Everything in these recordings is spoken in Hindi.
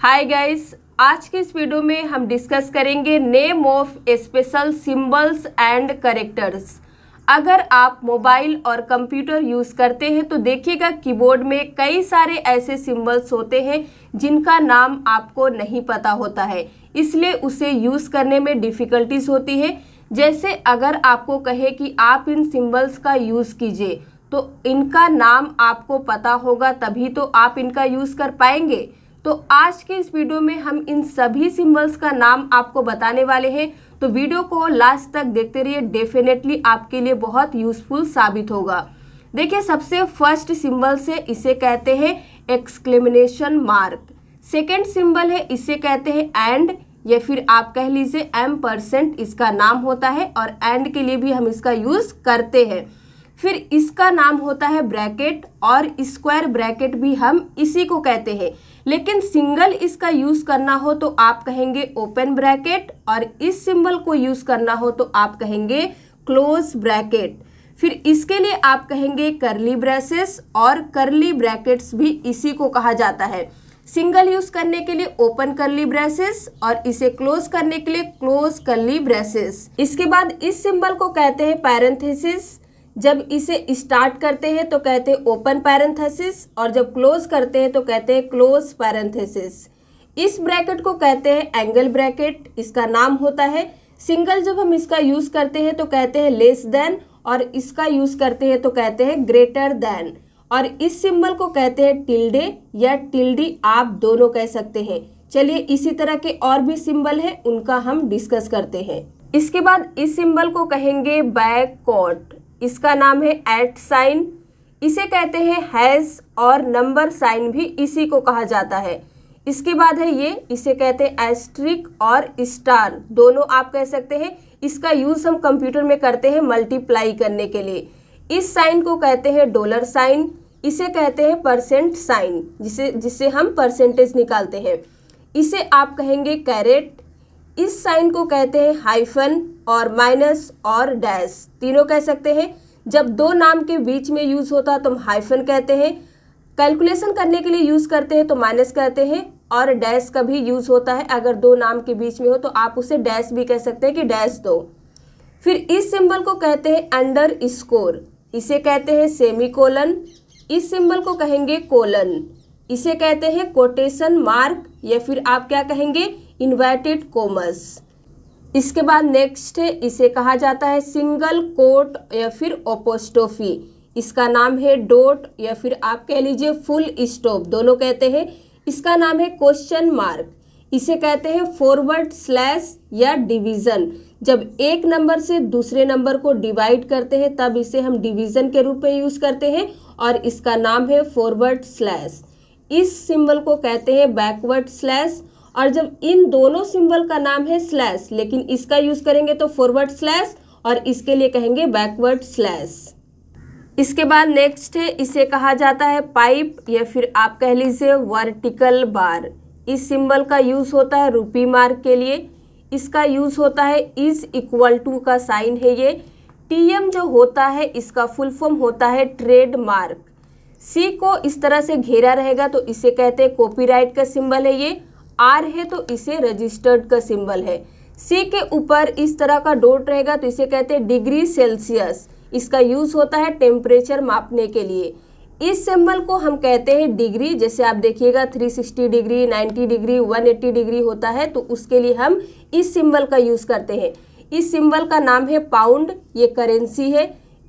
हाय गाइस आज के इस वीडियो में हम डिस्कस करेंगे name of special symbols and characters अगर आप मोबाइल और कंप्यूटर यूज़ करते हैं तो देखिएगा कीबोर्ड में कई सारे ऐसे सिंबल्स होते हैं जिनका नाम आपको नहीं पता होता है इसलिए उसे यूज़ करने में डिफ़िकल्टीज होती है जैसे अगर आपको कहे कि आप इन सिंबल्स का यूज़ कीजिए तो इनका नाम आपको पता होगा तभी तो आप इनका यूज़ कर पाएंगे तो आज के इस वीडियो में हम इन सभी सिम्बल्स का नाम आपको बताने वाले हैं तो वीडियो को लास्ट तक देखते रहिए डेफिनेटली आपके लिए बहुत यूजफुल साबित होगा देखिए सबसे फर्स्ट सिंबल से इसे कहते हैं एक्सक्लेमिनेशन मार्क सेकेंड सिंबल है इसे कहते हैं एंड या फिर आप कह लीजिए एम परसेंट इसका नाम होता है और एंड के लिए भी हम इसका यूज़ करते हैं फिर इसका नाम होता है ब्रैकेट और स्क्वायर ब्रैकेट भी हम इसी को कहते हैं लेकिन सिंगल इसका यूज़ करना हो तो आप कहेंगे ओपन ब्रैकेट और इस सिंबल को यूज़ करना हो तो आप कहेंगे क्लोज ब्रैकेट फिर इसके लिए आप कहेंगे करली ब्रेसेस और करली ब्रैकेट्स भी इसी को कहा जाता है सिंगल यूज़ करने के लिए ओपन करली ब्रेसेस और इसे क्लोज करने के लिए क्लोज करली ब्रेसेस इसके बाद इस सिंबल को कहते हैं पैरेंथेसिस जब इसे स्टार्ट करते हैं तो कहते हैं ओपन पैरेंथेसिस और जब क्लोज करते हैं तो कहते हैं क्लोज पैरेंथेसिस इस ब्रैकेट को कहते हैं एंगल ब्रैकेट इसका नाम होता है सिंगल जब हम इसका यूज़ करते हैं तो कहते हैं लेस देन और इसका यूज़ करते हैं तो कहते हैं ग्रेटर देन और इस सिंबल को कहते हैं टिल्डे या टिल्डी आप दोनों कह सकते हैं चलिए इसी तरह के और भी सिंबल हैं उनका हम डिस्कस करते हैं इसके बाद इस सिंबल को कहेंगे बैक कॉट इसका नाम है एट साइन इसे कहते हैं हैज़ और नंबर साइन भी इसी को कहा जाता है इसके बाद है ये इसे कहते हैं एस्ट्रिक और स्टार दोनों आप कह सकते हैं इसका यूज़ हम कंप्यूटर में करते हैं मल्टीप्लाई करने के लिए इस साइन को कहते हैं डॉलर साइन इसे कहते हैं परसेंट साइन जिसे जिससे हम परसेंटेज निकालते हैं इसे आप कहेंगे कैरेट इस साइन को कहते हैं हाइफन और माइनस और डैश तीनों कह सकते हैं जब दो नाम के बीच में यूज़ होता है तो हम हाइफन कहते हैं कैलकुलेशन करने के लिए यूज़ करते हैं तो माइनस कहते हैं और डैश का भी यूज़ होता है अगर दो नाम के बीच में हो तो आप उसे डैश भी कह सकते हैं कि डैश दो फिर इस सिंबल को कहते हैं अंडर स्कोर इसे कहते हैं सेमी कोलन इस सिंबल को कहेंगे कोलन इसे कहते हैं कोटेशन मार्क या फिर आप क्या कहेंगे इन्वर्टेड कॉमर्स इसके बाद नेक्स्ट है इसे कहा जाता है सिंगल कोट या फिर ओपोस्टोफी इसका नाम है डोट या फिर आप कह लीजिए फुल स्टॉप दोनों कहते हैं इसका नाम है क्वेश्चन मार्क इसे कहते हैं फॉरवर्ड स्लैश या डिवीज़न जब एक नंबर से दूसरे नंबर को डिवाइड करते हैं तब इसे हम डिवीज़न के रूप में यूज़ करते हैं और इसका नाम है फॉरवर्ड स्लैश इस सिंबल को कहते हैं बैकवर्ड स्लैश और जब इन दोनों सिंबल का नाम है स्लैश लेकिन इसका यूज करेंगे तो फॉरवर्ड स्लैश और इसके लिए कहेंगे बैकवर्ड स्लैश इसके बाद नेक्स्ट है इसे कहा जाता है पाइप या फिर आप कह लीजिए वर्टिकल बार इस सिंबल का यूज़ होता है रूपी मार्क के लिए इसका यूज़ होता है इज इक्वल टू का साइन है ये टीएम जो होता है इसका फुल फॉर्म होता है ट्रेड मार्क सी को इस तरह से घेरा रहेगा तो इसे कहते हैं कॉपीराइट का सिंबल है ये आर है तो इसे रजिस्टर्ड का सिंबल है सी के ऊपर इस तरह का डोट रहेगा तो इसे कहते हैं डिग्री सेल्सियस इसका यूज होता है टेम्परेचर मापने के लिए इस सिंबल को हम कहते हैं डिग्री जैसे आप देखिएगा 360 डिग्री 90 डिग्री 180 डिग्री होता है तो उसके लिए हम इस सिंबल का यूज़ करते हैं इस सिंबल का नाम है पाउंड ये करेंसी है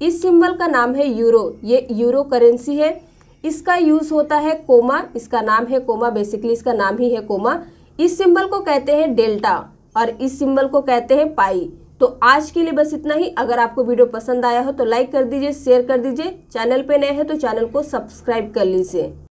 इस सिंबल का नाम है यूरो ये यूरो करेंसी है इसका यूज़ होता है कोमा इसका नाम है कोमा बेसिकली इसका नाम ही है कोमा इस सिंबल को कहते हैं डेल्टा और इस सिंबल को कहते हैं पाई तो आज के लिए बस इतना ही अगर आपको वीडियो पसंद आया हो तो लाइक कर दीजिए शेयर कर दीजिए चैनल पे नए हैं तो चैनल को सब्सक्राइब कर लीजिए